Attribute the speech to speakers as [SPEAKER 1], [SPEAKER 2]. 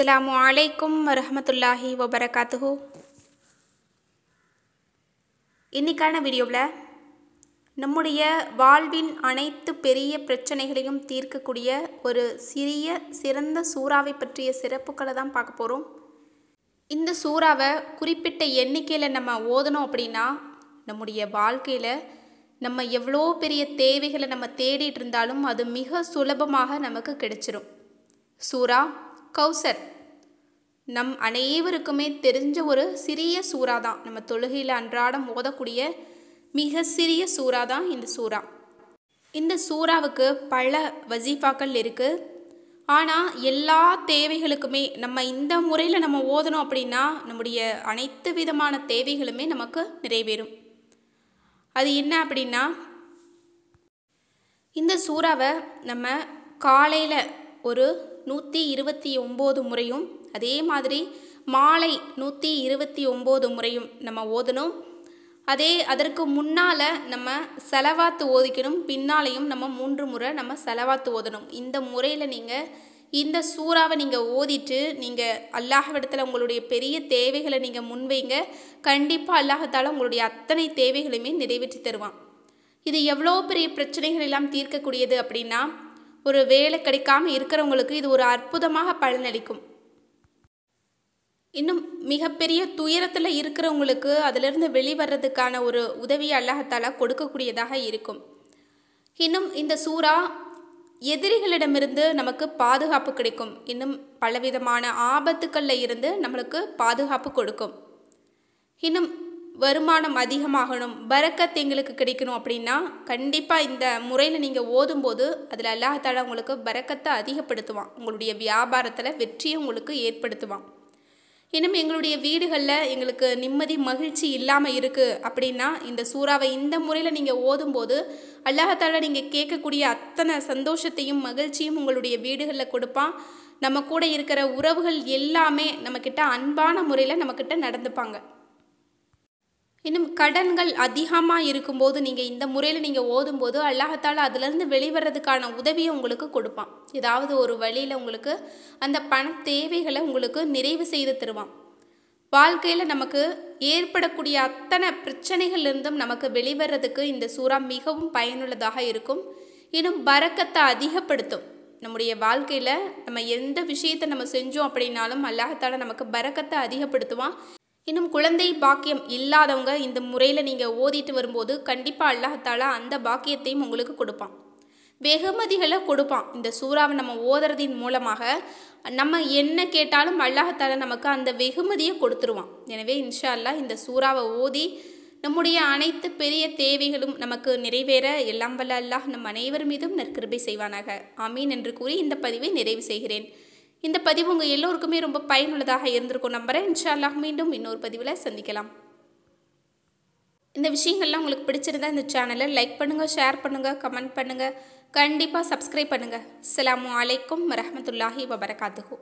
[SPEAKER 1] அஸ்ஸலாமு அலைக்கும் வரமத்துல்லாஹி வபரகாத்துஹு இன்னைக்கான வீடியோவில் நம்முடைய வாழ்வின் அனைத்து பெரிய பிரச்சனைகளையும் தீர்க்கக்கூடிய ஒரு சிறிய சிறந்த சூறாவை பற்றிய சிறப்புகளை தான் பார்க்க போகிறோம் இந்த சூறாவை குறிப்பிட்ட எண்ணிக்கையில் நம்ம ஓதணும் அப்படின்னா நம்முடைய வாழ்க்கையில் நம்ம எவ்வளோ பெரிய தேவைகளை நம்ம தேடிட்டு இருந்தாலும் அது மிக சுலபமாக நமக்கு கிடைச்சிரும் சூறா கௌசர் நம் அனைவருக்குமே தெரிஞ்ச ஒரு சிறிய சூறா தான் நம்ம தொழுகையில் அன்றாடம் ஓதக்கூடிய மிக சிறிய சூறா தான் இந்த சூறா இந்த சூறாவுக்கு பல வசீஃபாக்கள் இருக்குது ஆனால் எல்லா தேவைகளுக்குமே நம்ம இந்த முறையில் நம்ம ஓதணும் அப்படின்னா நம்முடைய அனைத்து விதமான தேவைகளுமே நமக்கு நிறைவேறும் அது என்ன அப்படின்னா இந்த சூறாவை நம்ம காலையில் ஒரு நூற்றி இருபத்தி ஒம்பது முறையும் அதே மாதிரி மாலை நூற்றி இருபத்தி ஒம்பது முறையும் நம்ம ஓதணும் அதே அதற்கு முன்னால் நம்ம செலவாத்து ஓதிக்கணும் பின்னாலையும் நம்ம மூன்று முறை நம்ம செலவாத்து ஓதணும் இந்த முறையில் நீங்கள் இந்த சூறாவை நீங்கள் ஓதிட்டு நீங்கள் இடத்துல உங்களுடைய பெரிய தேவைகளை நீங்கள் முன்வைங்க கண்டிப்பாக அல்லாஹத்தால் உங்களுடைய அத்தனை தேவைகளையுமே நிறைவேற்றி தருவான் இது எவ்வளோ பெரிய பிரச்சனைகள் எல்லாம் தீர்க்கக்கூடியது அப்படின்னா ஒரு வேலை கிடைக்காம இருக்கிறவங்களுக்கு இது ஒரு அற்புதமாக பலனளிக்கும் இன்னும் மிகப்பெரிய துயரத்தில் இருக்கிறவங்களுக்கு அதிலிருந்து வெளிவர்றதுக்கான ஒரு உதவி அல்லாஹத்தாலா கொடுக்கக்கூடியதாக இருக்கும் இன்னும் இந்த சூறா எதிரிகளிடமிருந்து நமக்கு பாதுகாப்பு கிடைக்கும் இன்னும் பலவிதமான ஆபத்துக்களில் இருந்து நம்மளுக்கு பாதுகாப்பு கொடுக்கும் இன்னும் வருமானம் அதிகமாகணும் பறக்கத் எங்களுக்கு கிடைக்கணும் அப்படின்னா கண்டிப்பாக இந்த முறையில் நீங்கள் ஓதும்போது அதில் அல்லாஹால உங்களுக்கு பறக்கத்தை அதிகப்படுத்துவான் உங்களுடைய வியாபாரத்தில் வெற்றியை உங்களுக்கு ஏற்படுத்துவான் இன்னும் எங்களுடைய வீடுகளில் எங்களுக்கு நிம்மதி மகிழ்ச்சி இல்லாமல் இருக்குது அப்படின்னா இந்த சூறாவை இந்த முறையில் நீங்கள் ஓதும்போது அல்லாஹால நீங்கள் கேட்கக்கூடிய அத்தனை சந்தோஷத்தையும் மகிழ்ச்சியும் உங்களுடைய வீடுகளில் கொடுப்பான் நம்ம கூட இருக்கிற உறவுகள் எல்லாமே நம்மக்கிட்ட அன்பான முறையில் நம்மக்கிட்ட நடந்துப்பாங்க இன்னும் கடன்கள் அதிகமாக இருக்கும்போது நீங்கள் இந்த முறையில் நீங்கள் ஓதும்போது அல்லாஹத்தால் அதுலேருந்து வெளிவரதுக்கான உதவியை உங்களுக்கு கொடுப்பான் ஏதாவது ஒரு வழியில் உங்களுக்கு அந்த பண தேவைகளை உங்களுக்கு நிறைவு செய்து தருவான் வாழ்க்கையில் நமக்கு ஏற்படக்கூடிய அத்தனை பிரச்சனைகள்லேருந்தும் நமக்கு வெளிவரதுக்கு இந்த சூறா மிகவும் பயனுள்ளதாக இருக்கும் இன்னும் பறக்கத்தை அதிகப்படுத்தும் நம்முடைய வாழ்க்கையில் நம்ம எந்த விஷயத்தை நம்ம செஞ்சோம் அப்படின்னாலும் அல்லாஹத்தால் நமக்கு பறக்கத்தை அதிகப்படுத்துவான் இன்னும் குழந்தை பாக்கியம் இல்லாதவங்க இந்த முறையில் நீங்கள் ஓதிட்டு வரும்போது கண்டிப்பாக அல்லாஹாலா அந்த பாக்கியத்தையும் உங்களுக்கு கொடுப்பான் வெகுமதிகளை கொடுப்பான் இந்த சூறாவை நம்ம ஓதுறதின் மூலமாக நம்ம என்ன கேட்டாலும் அல்லாஹால நமக்கு அந்த வெகுமதியை கொடுத்துருவான் எனவே இன்ஷா அல்லா இந்த சூறாவை ஓதி நம்முடைய அனைத்து பெரிய தேவைகளும் நமக்கு நிறைவேற எல்லாம் வல்ல அல்லாஹ் நம் அனைவர் மீதும் நற்கிருபை செய்வானாக அமீன் என்று கூறி இந்த பதிவை நிறைவு செய்கிறேன் இந்த பதிவு உங்கள் எல்லோருக்குமே ரொம்ப பயனுள்ளதாக இருந்திருக்கும் நம்புகிறேன் இன்ஷால்லா மீண்டும் இன்னொரு பதிவில் சந்திக்கலாம் இந்த விஷயங்கள்லாம் உங்களுக்கு பிடிச்சிருந்தா இந்த சேனலை லைக் பண்ணுங்கள் ஷேர் பண்ணுங்கள் கமெண்ட் பண்ணுங்கள் கண்டிப்பாக சப்ஸ்கிரைப் பண்ணுங்கள் அஸ்லாம் வலைக்கம் வரமத்துல்லாஹி வபரகாத்துஹூ